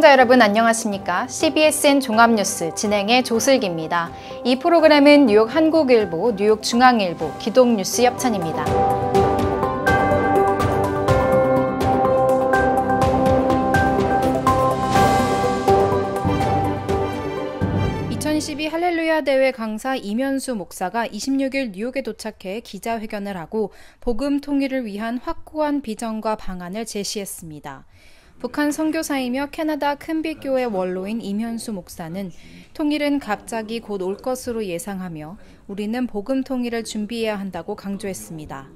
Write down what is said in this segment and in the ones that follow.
시청자 여러분 안녕하십니까? CBSN 종합뉴스 진행의 조슬기입니다. 이 프로그램은 뉴욕 한국일보, 뉴욕 중앙일보, 기동뉴스 협찬입니다. 2012 할렐루야 대회 강사 이면수 목사가 26일 뉴욕에 도착해 기자회견을 하고 복음 통일을 위한 확고한 비전과 방안을 제시했습니다. 북한 선교사이며 캐나다 큰빛교회 원로인 임현수 목사는 통일은 갑자기 곧 올 것으로 예상하며 우리는 복음 통일을 준비해야 한다고 강조했습니다.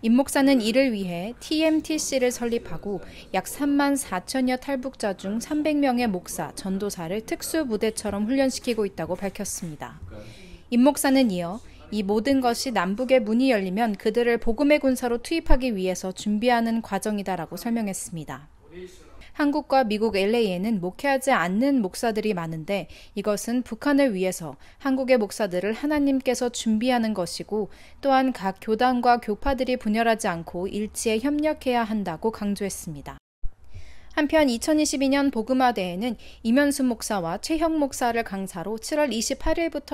임 목사는 이를 위해 TMTC를 설립하고 약 3만 4천여 탈북자 중 300명의 목사, 전도사를 특수부대처럼 훈련시키고 있다고 밝혔습니다. 임 목사는 이어 이 모든 것이 남북의 문이 열리면 그들을 복음의 군사로 투입하기 위해서 준비하는 과정이다라고 설명했습니다. 한국과 미국 LA에는 목회하지 않는 목사들이 많은데 이것은 북한을 위해서 한국의 목사들을 하나님께서 준비하는 것이고 또한 각 교단과 교파들이 분열하지 않고 일치에 협력해야 한다고 강조했습니다. 한편 2022년 보그마대에는 이면수 목사와 최형 목사를 강사로 7월 28일부터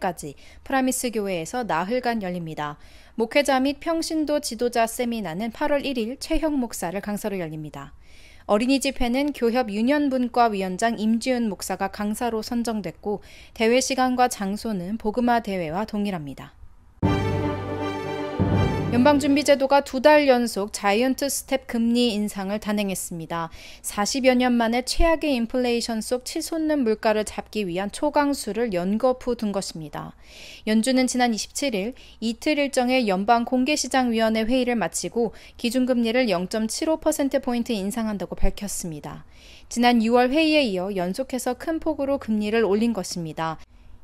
31일까지 프라미스 교회에서 나흘간 열립니다. 목회자 및 평신도 지도자 세미나는 8월 1일 최형 목사를 강사로 열립니다. 어린이 집회는 교협 유년분과 위원장 임지윤 목사가 강사로 선정됐고 대회 시간과 장소는 보그마 대회와 동일합니다. 연방준비제도가 두 달 연속 자이언트 스텝 금리 인상을 단행했습니다. 40여 년 만에 최악의 인플레이션 속 치솟는 물가를 잡기 위한 초강수를 연거푸 둔 것입니다. 연준은 지난 27일 이틀 일정의 연방 공개시장위원회 회의를 마치고 기준금리를 0.75%포인트 인상한다고 밝혔습니다. 지난 6월 회의에 이어 연속해서 큰 폭으로 금리를 올린 것입니다.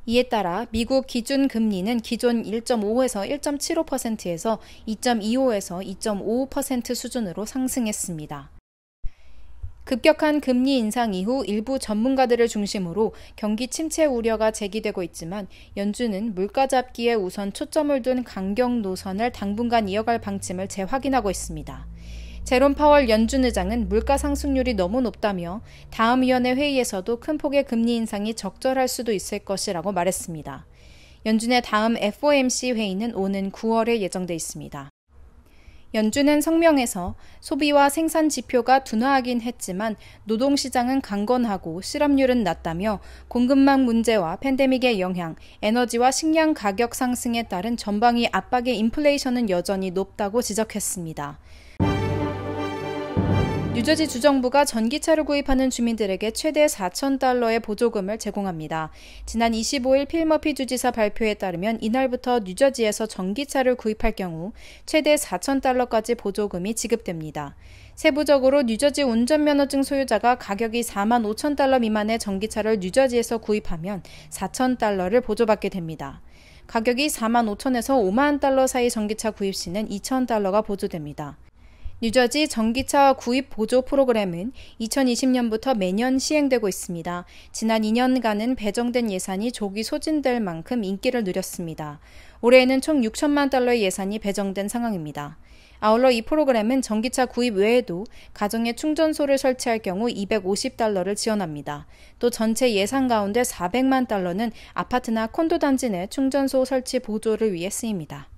이에 따라 미국 기준 금리는 기존 1.5에서 1.75%에서 2.25에서 2.55% 수준으로 상승했습니다. 급격한 금리 인상 이후 일부 전문가들을 중심으로 경기 침체 우려가 제기되고 있지만 연준은 물가 잡기에 우선 초점을 둔 강경 노선을 당분간 이어갈 방침을 재확인하고 있습니다. 제롬 파월 연준 의장은 물가 상승률이 너무 높다며 다음 위원회 회의에서도 큰 폭의 금리 인상이 적절할 수도 있을 것이라고 말했습니다. 연준의 다음 FOMC 회의는 오는 9월에 예정돼 있습니다. 연준은 성명에서 소비와 생산 지표가 둔화하긴 했지만 노동 시장은 강건하고 실업률은 낮다며 공급망 문제와 팬데믹의 영향, 에너지와 식량 가격 상승에 따른 전방위 압박의 인플레이션은 여전히 높다고 지적했습니다. 뉴저지 주정부가 전기차를 구입하는 주민들에게 최대 4천 달러의 보조금을 제공합니다. 지난 25일 필머피 주지사 발표에 따르면 이날부터 뉴저지에서 전기차를 구입할 경우 최대 4천 달러까지 보조금이 지급됩니다. 세부적으로 뉴저지 운전면허증 소유자가 가격이 4만 5천 달러 미만의 전기차를 뉴저지에서 구입하면 4천 달러를 보조받게 됩니다. 가격이 4만 5천에서 5만 달러 사이 전기차 구입 시는 2천 달러가 보조됩니다. 뉴저지 전기차 구입 보조 프로그램은 2020년부터 매년 시행되고 있습니다. 지난 2년간은 배정된 예산이 조기 소진될 만큼 인기를 누렸습니다. 올해에는 총 6천만 달러의 예산이 배정된 상황입니다. 아울러 이 프로그램은 전기차 구입 외에도 가정에 충전소를 설치할 경우 250달러를 지원합니다. 또 전체 예산 가운데 400만 달러는 아파트나 콘도 단지 내 충전소 설치 보조를 위해 쓰입니다.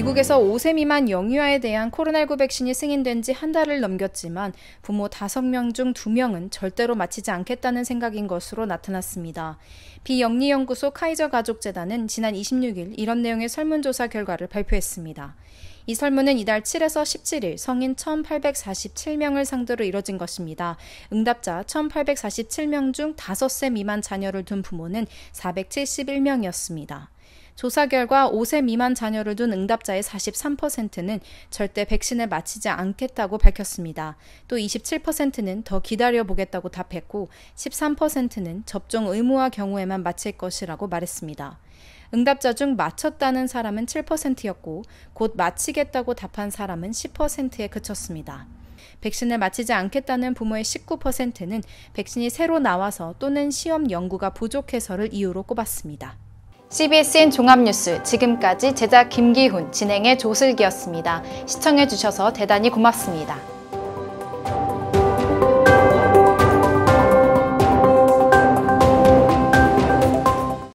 미국에서 5세 미만 영유아에 대한 코로나19 백신이 승인된 지 한 달을 넘겼지만 부모 5명 중 2명은 절대로 마치지 않겠다는 생각인 것으로 나타났습니다. 비영리연구소 카이저 가족재단은 지난 26일 이런 내용의 설문조사 결과를 발표했습니다. 이 설문은 이달 7에서 17일 성인 1,847명을 상대로 이뤄진 것입니다. 응답자 1,847명 중 5세 미만 자녀를 둔 부모는 471명이었습니다. 조사 결과 5세 미만 자녀를 둔 응답자의 43%는 절대 백신을 맞히지 않겠다고 밝혔습니다. 또 27%는 더 기다려보겠다고 답했고 13%는 접종 의무화 경우에만 마칠 것이라고 말했습니다. 응답자 중 마쳤다는 사람은 7%였고 곧 마치겠다고 답한 사람은 10%에 그쳤습니다. 백신을 마치지 않겠다는 부모의 19%는 백신이 새로 나와서 또는 시험 연구가 부족해서를 이유로 꼽았습니다. CBSN 종합뉴스 지금까지 제작 김기훈, 진행의 조슬기였습니다. 시청해주셔서 대단히 고맙습니다.